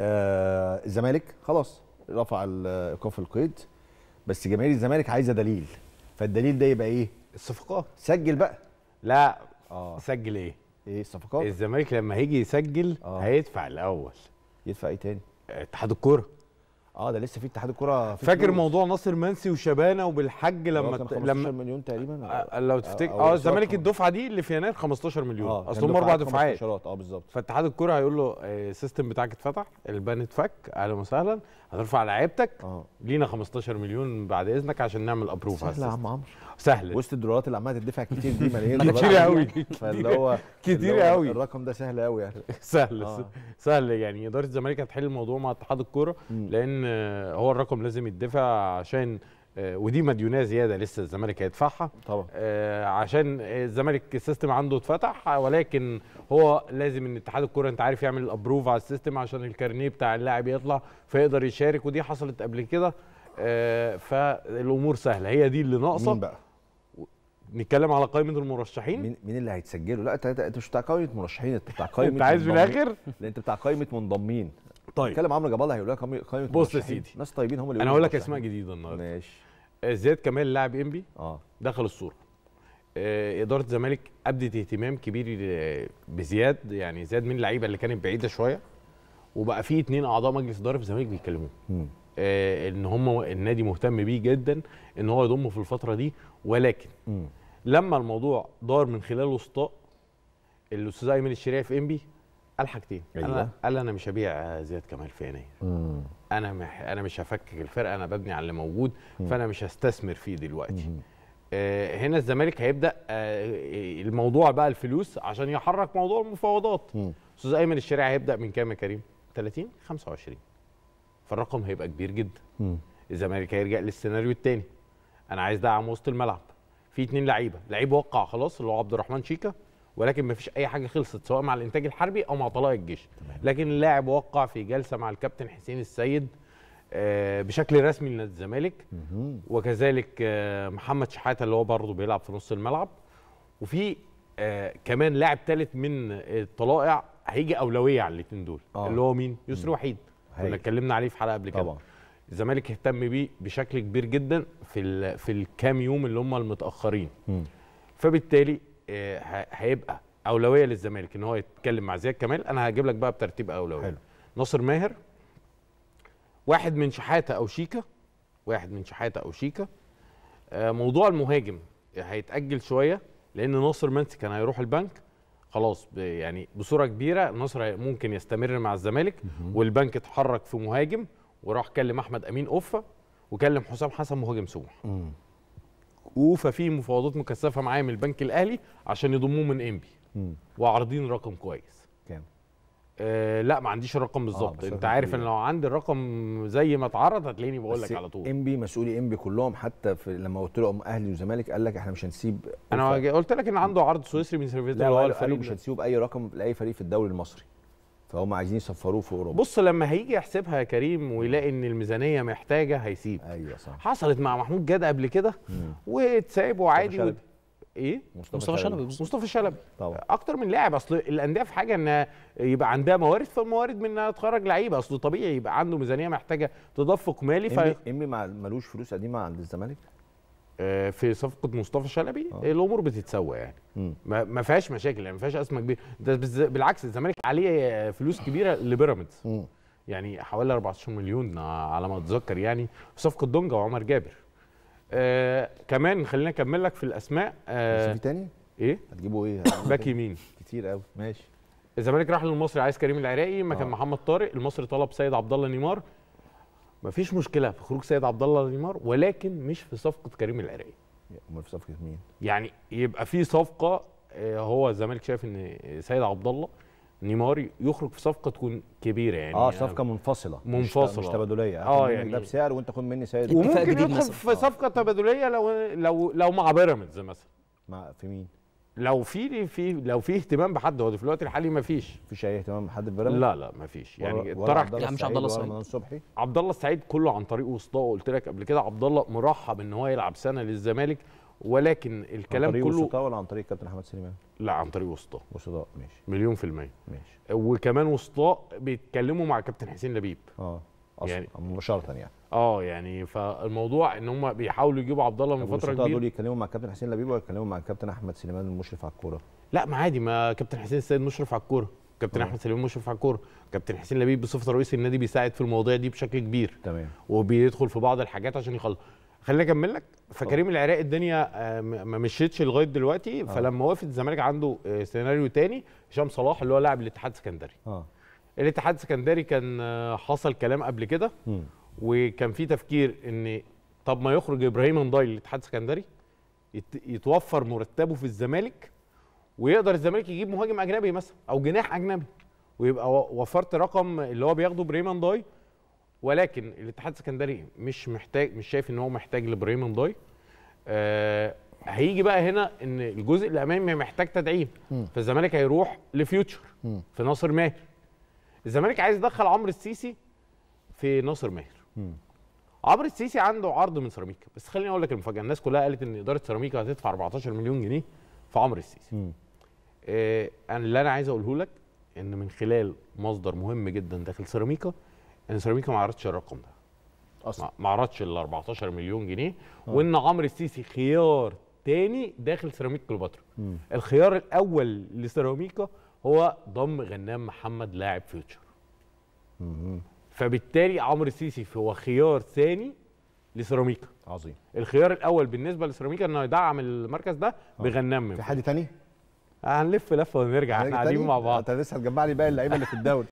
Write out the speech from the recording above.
آه، الزمالك خلاص رفع ايقاف القيد بس جماهير الزمالك عايزه دليل فالدليل ده يبقى ايه؟ الصفقات سجل بقى لا اه سجل ايه؟ ايه الصفقات؟ الزمالك لما هيجي يسجل آه. هيدفع الاول يدفع ايه تاني؟ اتحاد الكوره اه ده لسه في اتحاد الكوره فاكر موضوع ناصر منسي وشبانه وبالحج لما ت... لما مليون تقريبا آه، آه، لو تفتكر اه الزمالك الدفعه دي اللي في يناير 15 مليون آه اصل هم اربع دفعات اه بالظبط فاتحاد الكوره هيقول له آه، السيستم بتاعك اتفتح البان اتفك اهلا وسهلا هترفع لعيبتك آه. لينا 15 مليون بعد اذنك عشان نعمل ابروف سهل يا عم عمرو سهل وسط الدولارات اللي عماله تدفع كتير دي ملايين كتير قوي فاللي هو كتير قوي الرقم ده سهل قوي يعني سهل سهل يعني اداره الزمالك هتحل الموضوع مع اتحاد الكوره لان آه، هو الرقم لازم يدفع عشان آه، ودي مديونيه زياده لسه الزمالك هيدفعها طبعا آه، عشان الزمالك السيستم عنده اتفتح ولكن هو لازم ان اتحاد الكوره انت عارف يعمل الابروف على السيستم عشان الكارنيه بتاع اللاعب يطلع فيقدر يشارك ودي حصلت قبل كده فالامور سهله هي دي اللي ناقصه مين بقى؟ نتكلم على قائمه المرشحين مين, مين اللي هيتسجلوا لا انت مش بتاع قائمه مرشحين انت بتاع قائمه انت عايز في الاخر لا انت بتاع قائمه منضمين طيب اتكلم عمرو جبل هيقول لك قائمه بص يا سيدي ناس طيبين هم اللي انا هقول لك اسماء جديده النهارده ماشي آه، زياد كمال لاعب انبي اه دخل الصوره آه، اداره الزمالك ابدت اهتمام كبير آه، بزياد يعني زياد من اللعيبه اللي كانت بعيده شويه وبقى في اتنين اعضاء مجلس اداره في الزمالك بيتكلموا آه ان هم النادي مهتم بيه جدا ان هو يضمه في الفتره دي ولكن م. لما الموضوع دار من خلال وسطاء الاستاذ ايمن الشريعي في انبي قال حاجتين قال أيوة. لي قال انا مش هبيع زياد كمال في عينيا انا مح... انا مش هفكك الفرقه انا ببني على اللي موجود مم. فانا مش هستثمر فيه دلوقتي مم. آه هنا الزمالك هيبدا آه الموضوع بقى الفلوس عشان يحرك موضوع المفاوضات استاذ ايمن الشريع هيبدا من كام يا كريم 30 25 فالرقم هيبقى كبير جدا الزمالك هيرجع للسيناريو الثاني انا عايز دعم وسط الملعب في اتنين لعيبه لعيب وقع خلاص اللي هو عبد الرحمن شيكا ولكن ما فيش اي حاجه خلصت سواء مع الانتاج الحربي او مع طلائع الجيش لكن اللاعب وقع في جلسه مع الكابتن حسين السيد آه، بشكل رسمي لنادي الزمالك وكذلك آه، محمد شحاته اللي هو برضه بيلعب في نص الملعب وفي آه، كمان لاعب ثالث من الطلائع هيجي اولويه على الاثنين دول آه. اللي هو مين يسري وحيد كنا اتكلمنا عليه في حلقه قبل كده الزمالك اهتم بيه بشكل كبير جدا في في الكام يوم اللي هم المتاخرين م. فبالتالي آه، هيبقى اولويه للزمالك ان هو يتكلم مع زياد كمال انا هجيب لك بقى بترتيب اولويه حلو. ناصر ماهر واحد من شحاته او شيكا واحد من شحاته او شيكا آه، موضوع المهاجم هيتاجل شويه لان ناصر منسي كان هيروح البنك خلاص يعني بصوره كبيره ناصر ممكن يستمر مع الزمالك والبنك اتحرك في مهاجم وراح كلم احمد امين اوفا وكلم حسام حسن مهاجم سموح وفا في مفاوضات مكثفه معايا من البنك الاهلي عشان يضموه من انبي وعارضين رقم كويس كام آه لا ما عنديش الرقم آه، بالظبط آه انت عارف ان لو عندي الرقم زي ما اتعرض هتلاقيني بقول لك على طول انبي مسؤولي انبي كلهم حتى في لما قلت لهم اهلي وزمالك قال لك احنا مش هنسيب انا قلت لك ان عنده عرض سويسري من سيرفيس لا قالوا مش هنسيبه باي رقم لاي فريق في الدوري المصري فهم عايزين يسفروه في اوروبا بص لما هيجي يحسبها يا كريم ويلاقي ان الميزانيه محتاجه هيسيب ايوه صح حصلت مع محمود جاد قبل كده واتساب وعادي مصطفى و... ايه مصطفى شلبي مصطفى شلبي طبعا اكتر من لاعب اصل الانديه في حاجه ان يبقى عندها موارد فالموارد منها تخرج لعيبه اصل طبيعي يبقى عنده ميزانيه محتاجه تدفق مالي ف امي ملوش فلوس قديمه عند الزمالك آه، في صفقه مصطفى شلبي آه. الامور بتتسوى يعني م. ما فيهاش مشاكل يعني ما فيهاش ازمه كبيره ده بالعكس الزمالك عليه فلوس كبيره لبيراميدز يعني حوالي 14 مليون آه، على ما اتذكر يعني في صفقه دونجا وعمر جابر آه كمان خلينا اكمل لك في الاسماء آه في تاني ايه هتجيبوا ايه باك يمين كتير قوي ماشي الزمالك راح للمصري عايز كريم العراقي مكان محمد طارق المصري طلب سيد عبد الله نيمار مفيش مشكله في خروج سيد عبد الله نيمار ولكن مش في صفقه كريم العراقي امال في صفقه مين يعني يبقى في صفقه آه، هو الزمالك شايف ان سيد عبد الله نيمار يخرج في صفقه تكون كبيره يعني اه صفقه يعني منفصله منفصله مش تبادليه اه يعني ده بسعر وانت خد مني سيد وممكن يدخل في صفقه تبادليه لو لو لو مع بيراميدز مثلا مع في مين لو في في لو في اهتمام بحد هو في الوقت الحالي ما فيش مفيش اي اهتمام بحد في لا لا ما فيش يعني طرح لا يعني مش عبد الله السعيد عبد الله السعيد كله عن طريق وسطاء قلت لك قبل كده عبد الله مرحب ان هو يلعب سنه للزمالك ولكن الكلام عن طريق كله وسطاء ولا عن طريق كابتن احمد سليمان؟ لا عن طريق وسطاء وسطاء ماشي مليون في المية ماشي وكمان وسطاء بيتكلموا مع كابتن حسين لبيب اه يعني مباشره يعني اه يعني فالموضوع ان هم بيحاولوا يجيبوا عبد الله من فتره كبيره دول يتكلموا مع كابتن حسين لبيب ولا يتكلموا مع كابتن احمد سليمان المشرف على الكوره لا ما عادي ما كابتن حسين السيد مشرف على الكوره كابتن آه. احمد سليمان مشرف على الكوره كابتن حسين لبيب بصفته رئيس النادي بيساعد في المواضيع دي بشكل كبير تمام وبيدخل في بعض الحاجات عشان يخلص خليني اكمل لك فكريم العراقي الدنيا آه، ما مشيتش لغايه دلوقتي آه. فلما وافد الزمالك عنده سيناريو تاني هشام صلاح اللي هو لاعب الاتحاد السكندري اه الاتحاد السكندري كان آه، حصل كلام قبل كده وكان في تفكير ان طب ما يخرج ابراهيم انضاي للاتحاد السكندري يتوفر مرتبه في الزمالك ويقدر الزمالك يجيب مهاجم اجنبي مثلا او جناح اجنبي ويبقى وفرت رقم اللي هو بياخده ابراهيم انضاي ولكن الاتحاد السكندري مش محتاج مش شايف ان هو محتاج لابراهيم انضاي آه هيجي بقى هنا ان الجزء الامامي محتاج تدعيم فالزمالك هيروح لفيوتشر في ناصر ماهر الزمالك عايز يدخل عمرو السيسي في ناصر ماهر عمرو السيسي عنده عرض من سيراميكا بس خليني اقول لك المفاجاه الناس كلها قالت ان اداره سيراميكا هتدفع 14 مليون جنيه في عمرو السيسي م. إيه اللي انا عايز اقوله لك ان من خلال مصدر مهم جدا داخل سيراميكا ان سيراميكا ما عرضتش الرقم ده اصلا ما عرضش ال 14 مليون جنيه آه. وان عمرو السيسي خيار تاني داخل سيراميكا كليوباترا الخيار الاول لسيراميكا هو ضم غنام محمد لاعب فيوتشر فبالتالي عمرو السيسي هو خيار ثاني لسيراميكا عظيم الخيار الاول بالنسبه لسيراميكا انه يدعم المركز ده آه. بغنام في حد تاني هنلف لفه ونرجع احنا قاعدين مع بعض انت آه، لسه هتجمع لي باقي اللعيبه اللي في الدوري